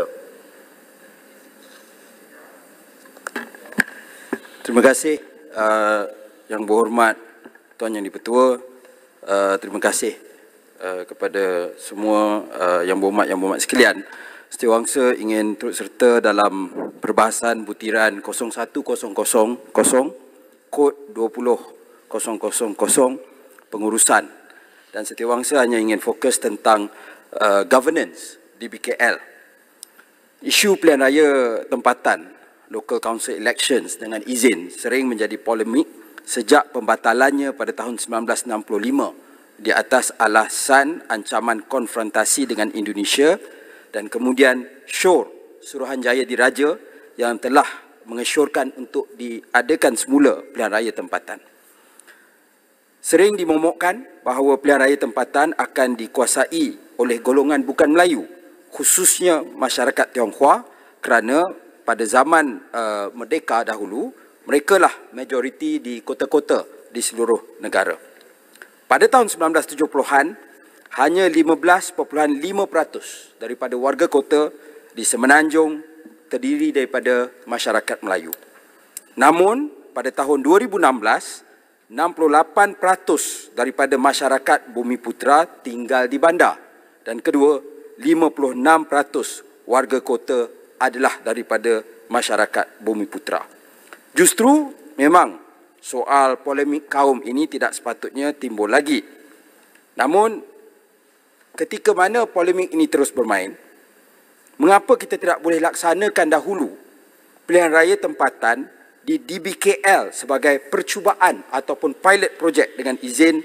Profesor. Terima kasih uh, yang berhormat Tuan Yang Dipertua. Uh, terima kasih uh, kepada semua uh, yang berhormat yang berhormat sekalian. Setiawangsa ingin turut serta dalam perbahasan butiran 01000 kod 20000 pengurusan dan setiawangsa hanya ingin fokus tentang uh, governance di BKL. Isu pilihan raya tempatan, local council elections dengan izin sering menjadi polemik sejak pembatalannya pada tahun 1965 di atas alasan ancaman konfrontasi dengan Indonesia dan kemudian syur Suruhanjaya Diraja yang telah mengesyorkan untuk diadakan semula pilihan raya tempatan. Sering dimomokkan bahawa pilihan raya tempatan akan dikuasai oleh golongan bukan Melayu khususnya masyarakat Tionghoa kerana pada zaman uh, merdeka dahulu mereka lah majoriti di kota-kota di seluruh negara. Pada tahun 1970-an hanya 15.5% daripada warga kota di Semenanjung terdiri daripada masyarakat Melayu. Namun pada tahun 2016 68% daripada masyarakat Bumi Putra tinggal di bandar dan kedua 56% warga kota adalah daripada masyarakat Bumi Putra. Justru memang soal polemik kaum ini tidak sepatutnya timbul lagi. Namun ketika mana polemik ini terus bermain, mengapa kita tidak boleh laksanakan dahulu pilihan raya tempatan di DBKL sebagai percubaan ataupun pilot projek dengan izin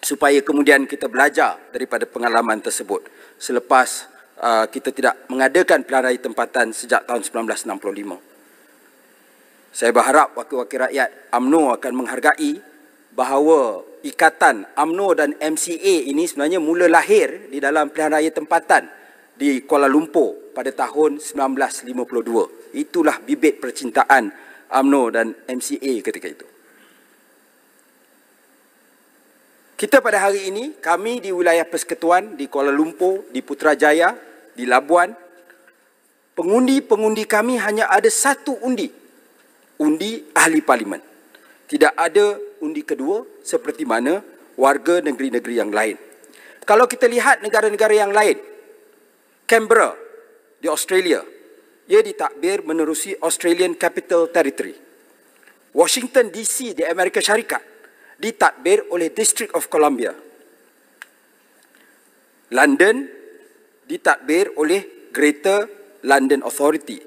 supaya kemudian kita belajar daripada pengalaman tersebut selepas uh, kita tidak mengadakan pelan raya tempatan sejak tahun 1965. Saya berharap wakil-wakil rakyat AMNO akan menghargai bahawa ikatan AMNO dan MCA ini sebenarnya mula lahir di dalam pelan raya tempatan di Kuala Lumpur pada tahun 1952. Itulah bibit percintaan AMNO dan MCA ketika itu. Kita pada hari ini, kami di wilayah persekutuan di Kuala Lumpur, di Putrajaya, di Labuan, pengundi-pengundi kami hanya ada satu undi, undi ahli parlimen. Tidak ada undi kedua seperti mana warga negeri-negeri yang lain. Kalau kita lihat negara-negara yang lain, Canberra di Australia, ia ditakbir menerusi Australian Capital Territory. Washington DC di Amerika Syarikat ditadbir oleh District of Columbia. London ditadbir oleh Greater London Authority.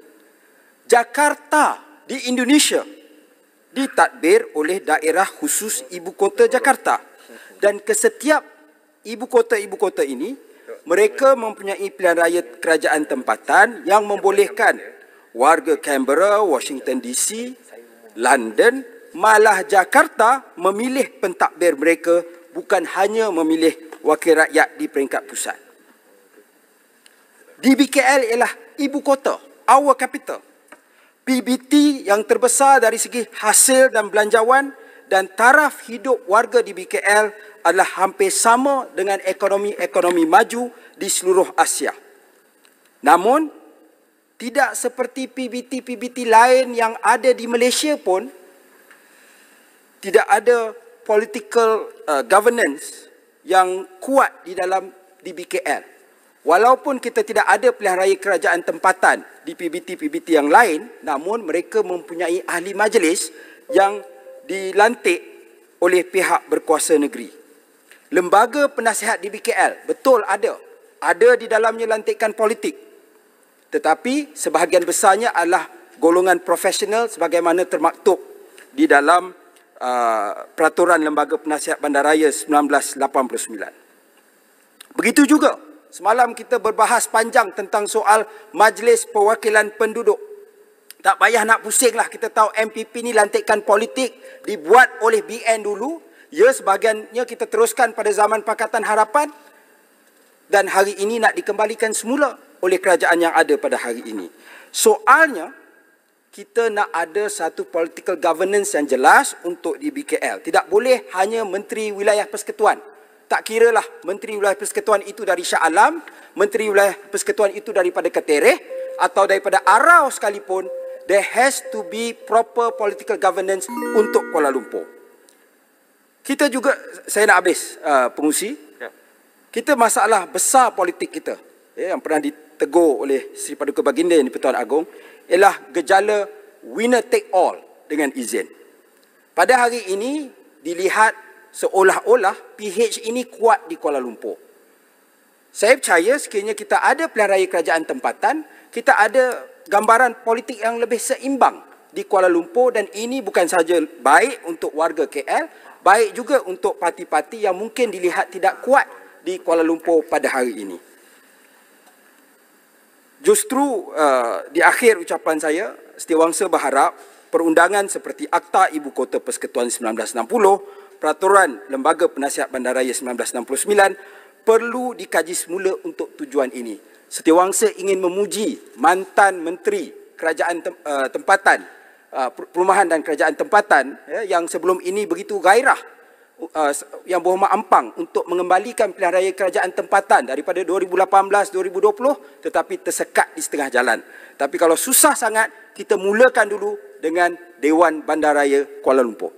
Jakarta di Indonesia ditadbir oleh daerah khusus ibu kota Jakarta. Dan kesetiap ibu kota-ibu kota ini, mereka mempunyai pilihan raya kerajaan tempatan yang membolehkan warga Canberra, Washington DC, London, malah Jakarta memilih pentadbir mereka bukan hanya memilih wakil rakyat di peringkat pusat. DBKL ialah ibu kota, our capital. PBT yang terbesar dari segi hasil dan belanjawan dan taraf hidup warga di BKL adalah hampir sama dengan ekonomi-ekonomi maju di seluruh Asia. Namun, tidak seperti PBT-PBT lain yang ada di Malaysia pun, tidak ada political uh, governance yang kuat di dalam DBKL. Walaupun kita tidak ada pilihan raya kerajaan tempatan di PBT-PBT yang lain, namun mereka mempunyai ahli majlis yang dilantik oleh pihak berkuasa negeri. Lembaga penasihat DBKL betul ada. Ada di dalamnya lantikan politik. Tetapi sebahagian besarnya adalah golongan profesional sebagaimana termaktub di dalam Uh, Peraturan Lembaga Penasihat Bandaraya 1989. Begitu juga, semalam kita berbahas panjang tentang soal Majlis Perwakilan Penduduk. Tak payah nak pusinglah kita tahu MPP ni lantikan politik dibuat oleh BN dulu. Ya, sebagiannya kita teruskan pada zaman Pakatan Harapan dan hari ini nak dikembalikan semula oleh kerajaan yang ada pada hari ini. Soalnya, kita nak ada satu political governance yang jelas untuk di BKL. Tidak boleh hanya Menteri Wilayah Persekutuan. Tak kira lah Menteri Wilayah Persekutuan itu dari Shah Alam, Menteri Wilayah Persekutuan itu daripada Ketereh atau daripada Arau sekalipun, there has to be proper political governance untuk Kuala Lumpur. Kita juga, saya nak habis uh, pengusi, ya. kita masalah besar politik kita ya, yang pernah ditegur oleh Sri Paduka Baginda yang di Pertuan Agong, ialah gejala winner take all dengan izin. Pada hari ini dilihat seolah-olah PH ini kuat di Kuala Lumpur. Saya percaya sekiranya kita ada pilihan raya kerajaan tempatan, kita ada gambaran politik yang lebih seimbang di Kuala Lumpur dan ini bukan sahaja baik untuk warga KL, baik juga untuk parti-parti yang mungkin dilihat tidak kuat di Kuala Lumpur pada hari ini. Justru uh, di akhir ucapan saya, Setiawangsa berharap perundangan seperti Akta Ibu Kota Persekutuan 1960, Peraturan Lembaga Penasihat Bandaraya 1969 perlu dikaji semula untuk tujuan ini. Setiawangsa ingin memuji mantan menteri kerajaan tem, uh, tempatan, uh, perumahan dan kerajaan tempatan ya, yang sebelum ini begitu gairah uh, yang berhormat ampang untuk mengembalikan pilihan raya kerajaan tempatan daripada 2018-2020 tetapi tersekat di setengah jalan. Tapi kalau susah sangat, kita mulakan dulu dengan Dewan Bandaraya Kuala Lumpur.